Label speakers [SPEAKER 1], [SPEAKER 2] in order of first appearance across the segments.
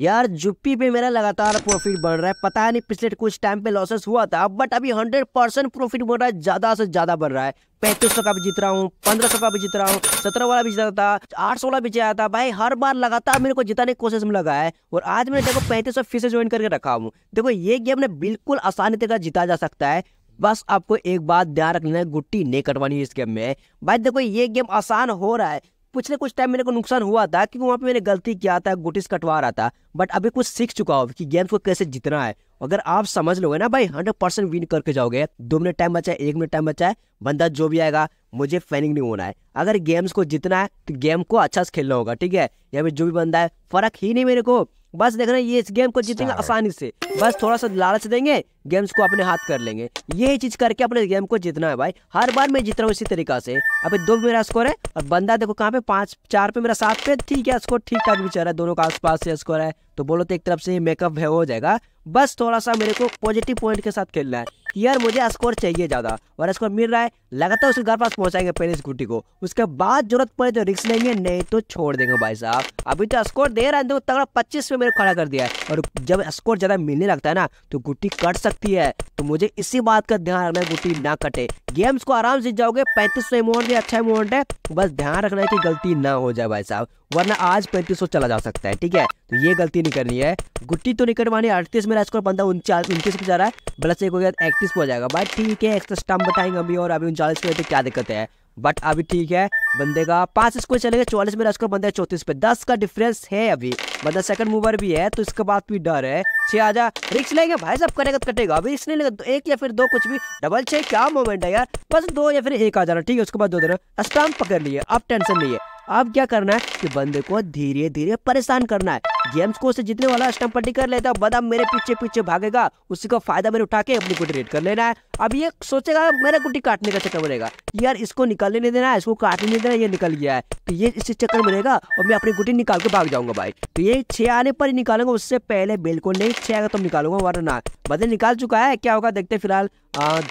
[SPEAKER 1] यार जुप्पी पे मेरा लगातार प्रॉफिट बढ़ रहा है पता नहीं पिछले कुछ टाइम पे लॉसेस हुआ था बट अभी हंड्रेड परसेंट प्रॉफिट बढ़ रहा है ज्यादा से ज्यादा बढ़ रहा है पैंतीस सौ का भी जीत रहा हूँ पंद्रह सौ का भी जीत रहा हूँ सत्रह वाला भी जीता था आठ सौ वाला भी जीता था भाई हर बार लगातार मेरे को जिताने की कोशिश में लगा है और आज मैंने देखो पैंतीस सौ फिर से ज्वाइन करके रखा हूँ देखो ये गेम ने बिल्कुल आसानी तरीका जीता जा सकता है बस आपको एक बात ध्यान रख लेना है गुट्टी नहीं कटवानी है इस गेम में भाई देखो ये गेम आसान हो रहा है कुछ कुछ टाइम मेरे को नुकसान हुआ था क्योंकि वहाँ पे मैंने गलती किया था गुटिस कटवा रहा था बट अभी कुछ सीख चुका हो कि गेम्स को कैसे जीतना है अगर आप समझ लोगे ना भाई हंड्रेड परसेंट विन करके जाओगे दो मिनट टाइम बचा है एक मिनट टाइम बचा है बंदा जो भी आएगा मुझे फैनिंग नहीं होना है अगर गेम्स को जीतना है तो गेम को अच्छा से खेलना होगा ठीक है यहाँ पे जो भी बंदा है फर्क ही नहीं मेरे को बस देख रहे हैं ये इस गेम को जीतेंगे आसानी से बस थोड़ा सा लालच देंगे गेम्स को अपने हाथ कर लेंगे यही चीज करके अपने गेम को जीतना है भाई हर बार मैं जीत रहा हूँ इसी तरीका से अभी दो मेरा स्कोर है और बंदा देखो कहाँ पे पांच चार पे मेरा सात पे ठीक है स्कोर ठीक ठाक भी चल रहा है दोनों का आसपास से स्कोर है तो बोलो तो एक तरफ से मेकअप हो जाएगा बस थोड़ा सा मेरे को पॉजिटिव पॉइंट के साथ खेलना है यार मुझे स्कोर चाहिए ज़्यादा और स्कोर मिल रहा है लगातार उसके घर पास पहुंचाएंगे पहले स्कूटी को उसके बाद जरूरत पड़े तो रिक्स लेंगे नहीं तो छोड़ देंगे भाई साहब अभी तो स्कोर दे रहा है तगड़ा पच्चीस में मेरे खड़ा कर दिया है और जब स्कोर ज़्यादा मिलने लगता है ना तो गुट्टी कट सकती है तो मुझे इसी बात का ध्यान रखना है गुट्टी ना कटे गेम्स को आराम से जाओगे पैंतीस सौ अमाउंट भी अच्छा अमाउंट है बस ध्यान रखना है कि गलती ना हो जाए भाई साहब वरना आज पैंतीस सौ चला जा सकता है ठीक है तो ये गलती नहीं करनी है गुट्टी तो नहीं करवानी अड़तीस में राजकोर बंदा उनचास उनतीस पे जा रहा है ब्लस एक हो गया इकतीस पे हो जाएगा भाई ठीक है एक्स्ट्रा स्टम्प बताएंगे अभी और अभी उनचालीस पे तो क्या दिक्कत है बट अभी ठीक है बंदे का पांच स्कोर चले गए चौलीस में स्कोर बंदा है चौतीस पे दस का डिफरेंस है अभी बंदा सेकंड मूवर भी है तो इसके बाद भी डर है छह जा रिक्स लेंगे भाई सब करेगा तो कटेगा अभी इसने लेगा तो एक या फिर दो कुछ भी डबल छह क्या मोमेंट है यार बस दो या फिर एक आ जाना ठीक है उसके बाद दो देना स्टम्प पकड़ लिए अब टेंशन नहीं है अब क्या करना है कि बंदे को धीरे धीरे परेशान करना है गेम्स को उसे जितने वाला स्टम्प पट्टी कर लेता है बदम मेरे पीछे पीछे भागेगा उसी का फायदा मेरे उठा के अपनी गुटी रेड कर लेना है अब ये सोचेगा मेरा गुटी काटने का चक्कर बनेगा यार इसको निकलने नहीं देना है इसको काटने नहीं देना ये निकल गया है तो ये इससे चक्कर बनेगा और मैं अपनी गुटी निकाल के भाग जाऊंगा भाई तो ये छे आने पर ही निकालूंगा उससे पहले बिल्कुल नहीं छे आएगा तो निकालूंगा वरना बदल निकाल चुका है क्या होगा देखते फिलहाल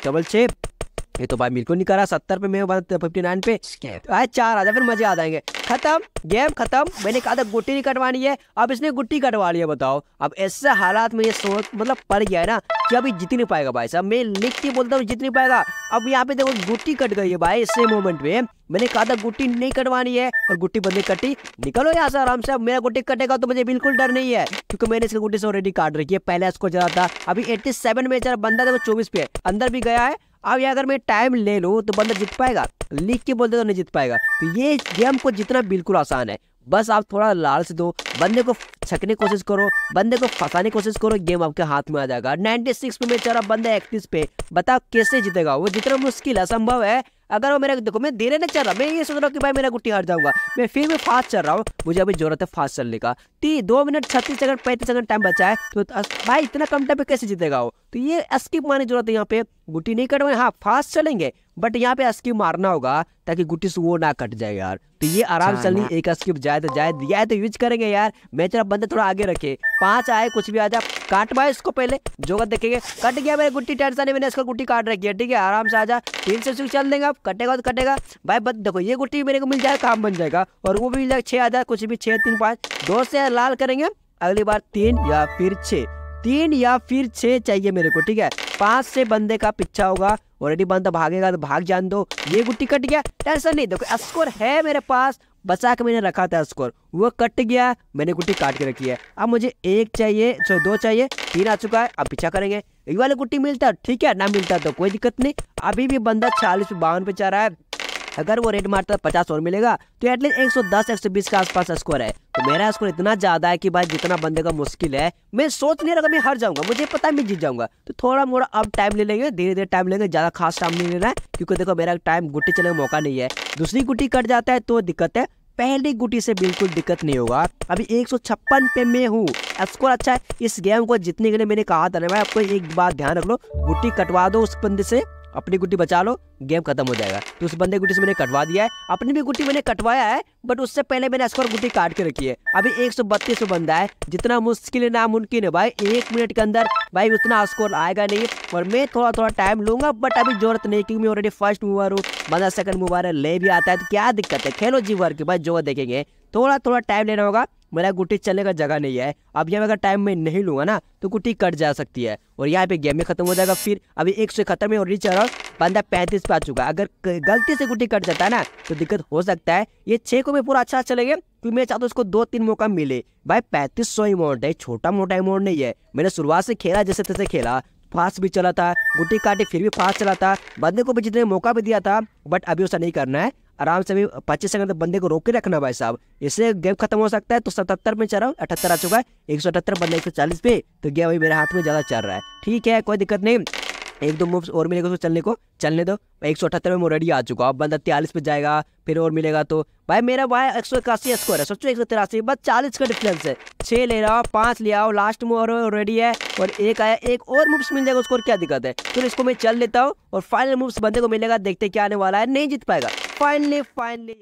[SPEAKER 1] डबल छे ये तो भाई बिल्कुल नहीं करा सत्तर पे मैं फिफ्टी नाइन पे भाई चार आ जाए फिर मजे आ जाएंगे खत्म गेम खत्म मैंने कहा था गुट्टी नहीं कटवानी है अब इसने गुट्टी कटवा ली है बताओ अब ऐसे हालात में ये सोच मतलब पड़ गया है ना कि अभी जीत नहीं पाएगा भाई साहब मैं लिख के बोलता हूँ जीत नहीं पाएगा अब यहाँ पे देखो गुट्टी कट गई है भाई इसी मोमेंट में मैंने कहा था गुट्टी नहीं कटवानी है और गुट्टी बंदी कटी निकलो यहाँ से आराम से अब मेरा गुट्टी कटेगा तो मुझे बिल्कुल डर नहीं है क्योंकि मैंने इसकी गुट्टी से ऑलरेडी काट रखी है पहले इसको जरा था अभी सेवन में जरा बंदा देखो चौबीस पे अंदर भी गया है अब ये अगर मैं टाइम ले लूँ तो बंदा जीत पाएगा लिख के बोलते तो नहीं जीत पाएगा तो ये गेम को जीतना बिल्कुल आसान है बस आप थोड़ा लालच दो बंदे को छकने की कोशिश करो बंदे को फंसाने की कोशिश करो गेम आपके हाथ में आ जाएगा 96 पे बेचारा बंदा एक्टिस पे बताओ कैसे जीतेगा वो जितना मुश्किल असंभव है अगर वो मेरा देखो मैं धीरे नहीं चल रहा मैं ये सोच रहा हूँ कि भाई मेरा गुट्टी हार जाऊंगा मैं फिर भी फास्ट चल रहा हूँ मुझे अभी जरूरत है फास्ट चलने का ती दो मिनट छत्तीस सेकंड पैंतीस सेकंड टाइम बचा है तो भाई इतना कम टाइम पे कैसे जीतेगा वो तो ये स्किप मारने जरूरत है यहाँ पे गुटी नहीं कटवाएंगे हाँ फास्ट चलेंगे बट यहाँ पे स्किप मारना होगा ताकि गुटी से वो ना कट जाए यार तो ये आराम से अच्छा, चलनी एक स्किप जाए तो जाए दिया है तो यूज करेंगे यार मैं तेरा बंदा थोड़ा आगे रखे पांच आए कुछ भी आ जाए काटवाए इसको पहले जोगत देखेंगे कट गया मेरे गुट्टी टेंशन है मैंने इसका गुट्टी काट रखी है ठीक है आराम से आ जा तीन से शुरू चल देंगे आप कटेगा तो कटेगा भाई बस देखो ये गुट्टी मेरे को मिल जाए काम बन जाएगा और वो भी मिल जाएगा छः आ जाए कुछ भी छः तीन पाँच दो से लाल करेंगे अगली बार तीन या फिर छः तीन या फिर छह चाहिए मेरे को ठीक है पांच से बंदे का पीछा होगा ऑलरेडी बंदा भागेगा तो भाग जान दो ये गुट्टी कट गया टेंशन नहीं देखो स्कोर है मेरे पास बचा के मैंने रखा था स्कोर वो कट गया मैंने गुट्टी काट के रखी है अब मुझे एक चाहिए सो दो चाहिए तीन आ चुका है अब पीछा करेंगे ये वाले गुट्टी मिलता है ठीक है ना मिलता तो कोई दिक्कत नहीं अभी भी बंदा चालीस बावन पे चाह रहा है अगर वो रेड मारता है पचास और मिलेगा तो एटलीस्ट एक सौ दस एक सौ बीस के आसपास स्कोर है तो मेरा स्कोर इतना ज्यादा है कि भाई जितना बंदे का मुश्किल है मैं सोच नहीं रहा मैं हार जाऊंगा मुझे पता है मैं जीत जाऊंगा तो थोड़ा मोड़ा अब टाइम ले लेंगे धीरे धीरे टाइम लेंगे ज्यादा खास टाइम नहीं लेना है क्योंकि देखो मेरा टाइम गुट्टी चलने का मौका नहीं है दूसरी गुट्टी कट जाता है तो दिक्कत है पहली गुटी से बिल्कुल दिक्कत नहीं होगा अभी एक सौ छप्पन पे मैं हूँ स्कोर अच्छा है इस गेम को जीतने के लिए मैंने कहा था ना भाई आपको एक बात ध्यान रख लो गुटी कटवा दो उस बंदे से अपनी गुटी बचा लो गेम खत्म हो जाएगा तो उस बंदे गुटी से मैंने कटवा दिया है अपनी भी गुटी मैंने कटवाया है बट उससे पहले मैंने स्कोर गुटी काट के रखी है अभी एक सौ बत्तीस बंदा है जितना मुश्किल नामुमकिन है भाई एक मिनट के अंदर भाई उतना स्कोर आएगा नहीं और मैं थोड़ा थोड़ा टाइम लूंगा बट अभी जरूरत नहीं क्योंकि मैं ऑलरेडी फर्स्ट मूवर हूँ बंदा सेकंड मूवर है ले भी आता है तो क्या दिक्कत है खेलो जी वर्क भाई जो देखेंगे थोड़ा थोड़ा टाइम लेना होगा मेरा गुटी चलने का जगह नहीं है अब ये अगर टाइम में नहीं लूँगा ना तो गुटी कट जा सकती है और यहाँ पे गेम में खत्म हो जाएगा फिर अभी एक सौ खत्म है और रीच अराउंड बंदा पैंतीस पे आ चुका अगर गलती से गुटी कट जाता है ना तो दिक्कत हो सकता है ये छे को भी पूरा अच्छा चलेगा क्योंकि मैं चाहता हूँ उसको दो तीन मौका मिले भाई पैंतीस सौ अमाउंट है छोटा मोटा अमाउंट नहीं है मैंने शुरुआत से खेला जैसे तैसे खेला फास्ट भी चला था गुटी काटे फिर भी फास्ट चला था बंदे को भी जितने मौका भी दिया था बट अभी उसे नहीं करना है आराम से अभी पच्चीस सेकंड तक बंदे को रोक के रखना भाई साहब इससे गेम खत्म हो सकता है तो सतहत्तर में चल रहा हूँ अठहत्तर आ चुका है एक सौ अठहत्तर बंदा एक सौ चालीस पे तो गेम अभी मेरे हाथ में ज़्यादा चल रहा है ठीक है कोई दिक्कत नहीं एक दो मूव्स और मिलेगा उसको तो चलने को चलने दो एक सौ अठहत्तर में मोरेडी आ चुका अब बंदा तियालीस पे जाएगा फिर और मिलेगा तो भाई मेरा भाई एक सौ इक्यासी स्कोर है सोचो एक सौ तिरासी बस चालीस का डिफरेंस है छह ले रहा हो पांच ले आओ लास्ट मूव ऑलरेडी है और एक आया एक और मूव्स मिल जाएगा उसको क्या दिक्कत है फिर तो इसको मैं चल लेता हूँ और फाइनल मूव्स बंदे को मिलेगा देखते क्या आने वाला है नहीं जीत पाएगा फाइनली फाइनली